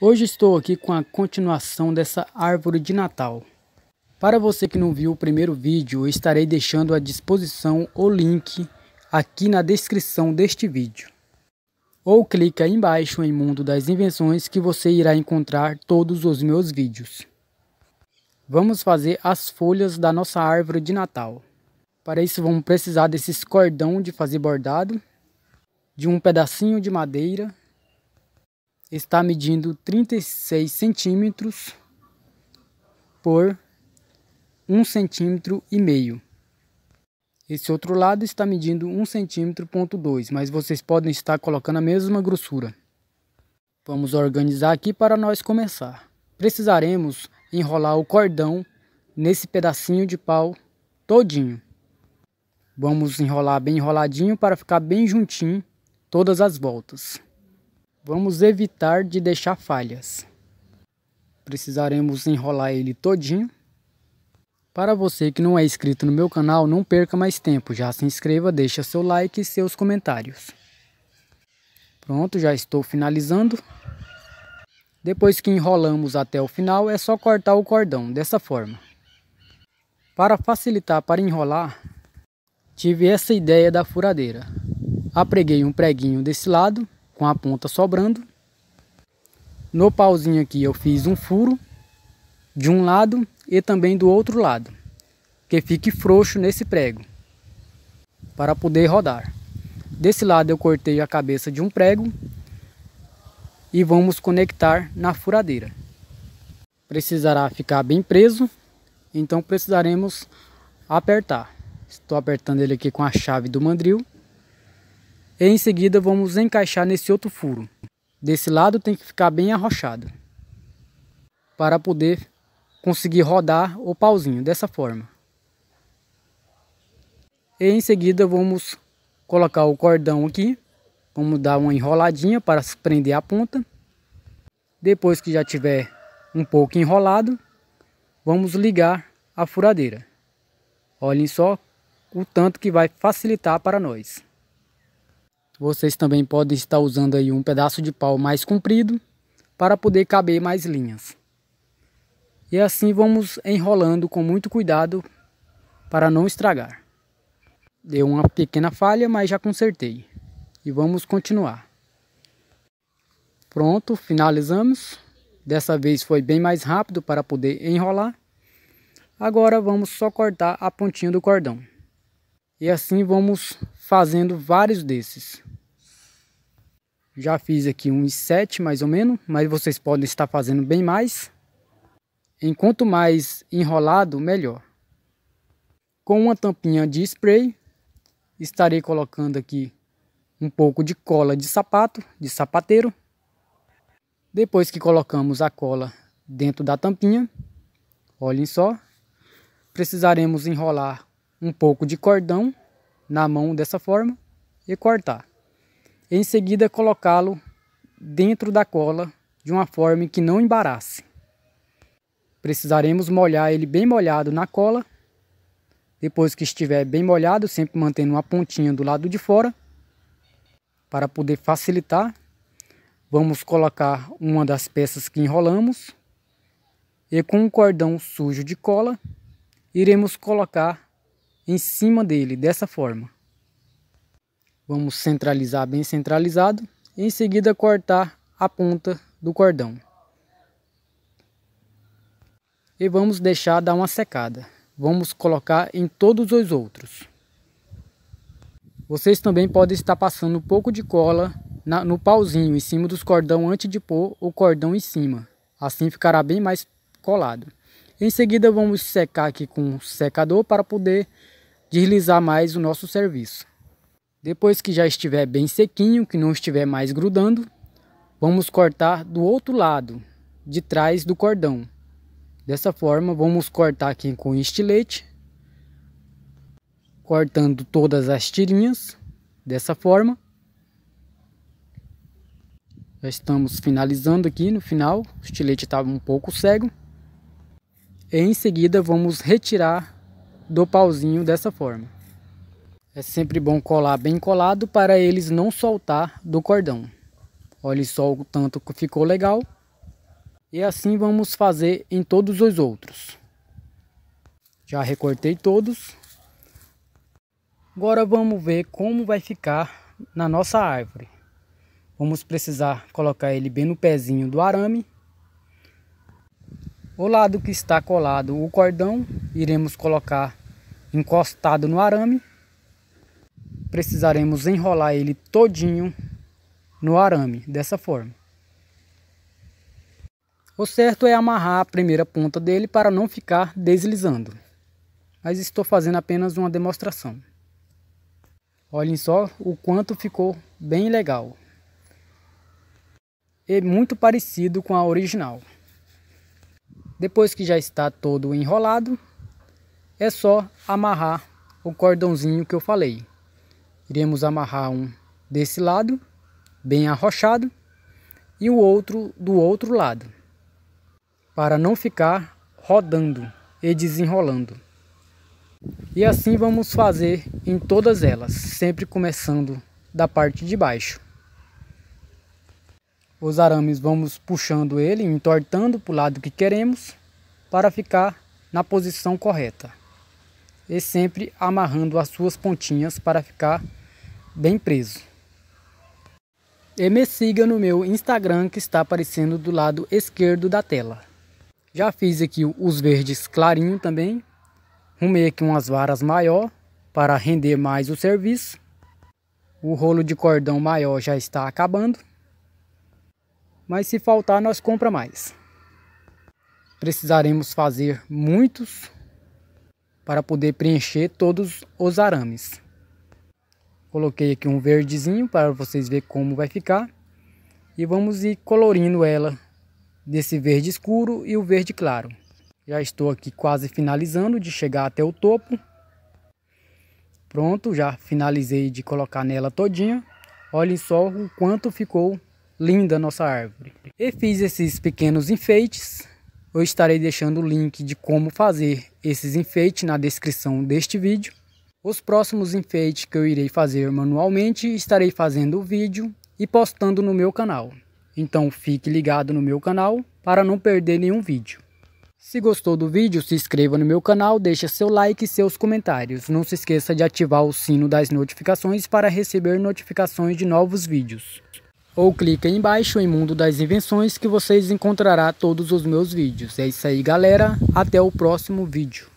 Hoje estou aqui com a continuação dessa árvore de Natal. Para você que não viu o primeiro vídeo, estarei deixando à disposição o link aqui na descrição deste vídeo. Ou aí embaixo em Mundo das Invenções que você irá encontrar todos os meus vídeos. Vamos fazer as folhas da nossa árvore de Natal. Para isso vamos precisar desses cordão de fazer bordado, de um pedacinho de madeira está medindo 36 centímetros por 1 centímetro e meio. Esse outro lado está medindo 1 centímetro ponto 2, mas vocês podem estar colocando a mesma grossura. Vamos organizar aqui para nós começar. Precisaremos enrolar o cordão nesse pedacinho de pau todinho. Vamos enrolar bem enroladinho para ficar bem juntinho todas as voltas. Vamos evitar de deixar falhas. Precisaremos enrolar ele todinho. Para você que não é inscrito no meu canal, não perca mais tempo. Já se inscreva, deixa seu like e seus comentários. Pronto, já estou finalizando. Depois que enrolamos até o final, é só cortar o cordão, dessa forma. Para facilitar para enrolar, tive essa ideia da furadeira. Apreguei um preguinho desse lado com a ponta sobrando. No pauzinho aqui eu fiz um furo de um lado e também do outro lado, que fique frouxo nesse prego, para poder rodar. Desse lado eu cortei a cabeça de um prego e vamos conectar na furadeira. Precisará ficar bem preso, então precisaremos apertar. Estou apertando ele aqui com a chave do mandril. E em seguida vamos encaixar nesse outro furo. Desse lado tem que ficar bem arrochado. Para poder conseguir rodar o pauzinho dessa forma. E em seguida vamos colocar o cordão aqui. Vamos dar uma enroladinha para prender a ponta. Depois que já tiver um pouco enrolado, vamos ligar a furadeira. Olhem só o tanto que vai facilitar para nós. Vocês também podem estar usando aí um pedaço de pau mais comprido para poder caber mais linhas. E assim vamos enrolando com muito cuidado para não estragar. Deu uma pequena falha, mas já consertei. E vamos continuar. Pronto, finalizamos. Dessa vez foi bem mais rápido para poder enrolar. Agora vamos só cortar a pontinha do cordão. E assim vamos fazendo vários desses. Já fiz aqui uns 7 mais ou menos, mas vocês podem estar fazendo bem mais. Enquanto mais enrolado, melhor. Com uma tampinha de spray, estarei colocando aqui um pouco de cola de sapato, de sapateiro. Depois que colocamos a cola dentro da tampinha, olhem só, precisaremos enrolar um pouco de cordão na mão dessa forma e cortar. Em seguida, colocá-lo dentro da cola de uma forma que não embarace. Precisaremos molhar ele bem molhado na cola. Depois que estiver bem molhado, sempre mantendo uma pontinha do lado de fora. Para poder facilitar, vamos colocar uma das peças que enrolamos. E com um cordão sujo de cola, iremos colocar em cima dele, dessa forma. Vamos centralizar bem centralizado. E em seguida cortar a ponta do cordão. E vamos deixar dar uma secada. Vamos colocar em todos os outros. Vocês também podem estar passando um pouco de cola na, no pauzinho em cima dos cordão antes de pôr o cordão em cima. Assim ficará bem mais colado. Em seguida vamos secar aqui com o secador para poder deslizar mais o nosso serviço. Depois que já estiver bem sequinho, que não estiver mais grudando, vamos cortar do outro lado, de trás do cordão. Dessa forma, vamos cortar aqui com estilete, cortando todas as tirinhas, dessa forma. Já estamos finalizando aqui no final, o estilete estava um pouco cego. E em seguida, vamos retirar do pauzinho dessa forma. É sempre bom colar bem colado para eles não soltar do cordão. Olhe só o tanto que ficou legal. E assim vamos fazer em todos os outros. Já recortei todos. Agora vamos ver como vai ficar na nossa árvore. Vamos precisar colocar ele bem no pezinho do arame. O lado que está colado o cordão, iremos colocar encostado no arame precisaremos enrolar ele todinho no arame, dessa forma. O certo é amarrar a primeira ponta dele para não ficar deslizando. Mas estou fazendo apenas uma demonstração. Olhem só o quanto ficou bem legal. E é muito parecido com a original. Depois que já está todo enrolado, é só amarrar o cordãozinho que eu falei iremos amarrar um desse lado, bem arrochado, e o outro do outro lado, para não ficar rodando e desenrolando. E assim vamos fazer em todas elas, sempre começando da parte de baixo. Os arames vamos puxando ele, entortando para o lado que queremos, para ficar na posição correta e sempre amarrando as suas pontinhas para ficar bem preso. E me siga no meu Instagram que está aparecendo do lado esquerdo da tela. Já fiz aqui os verdes clarinho também. Rumei aqui umas varas maior para render mais o serviço. O rolo de cordão maior já está acabando. Mas se faltar nós compra mais. Precisaremos fazer muitos para poder preencher todos os arames. Coloquei aqui um verdezinho para vocês verem como vai ficar. E vamos ir colorindo ela desse verde escuro e o verde claro. Já estou aqui quase finalizando de chegar até o topo. Pronto, já finalizei de colocar nela todinha. Olhem só o quanto ficou linda a nossa árvore. E fiz esses pequenos enfeites eu estarei deixando o link de como fazer esses enfeites na descrição deste vídeo. Os próximos enfeites que eu irei fazer manualmente, estarei fazendo o vídeo e postando no meu canal. Então fique ligado no meu canal para não perder nenhum vídeo. Se gostou do vídeo, se inscreva no meu canal, deixe seu like e seus comentários. Não se esqueça de ativar o sino das notificações para receber notificações de novos vídeos ou clique aí embaixo em Mundo das Invenções que vocês encontrará todos os meus vídeos. É isso aí galera, até o próximo vídeo.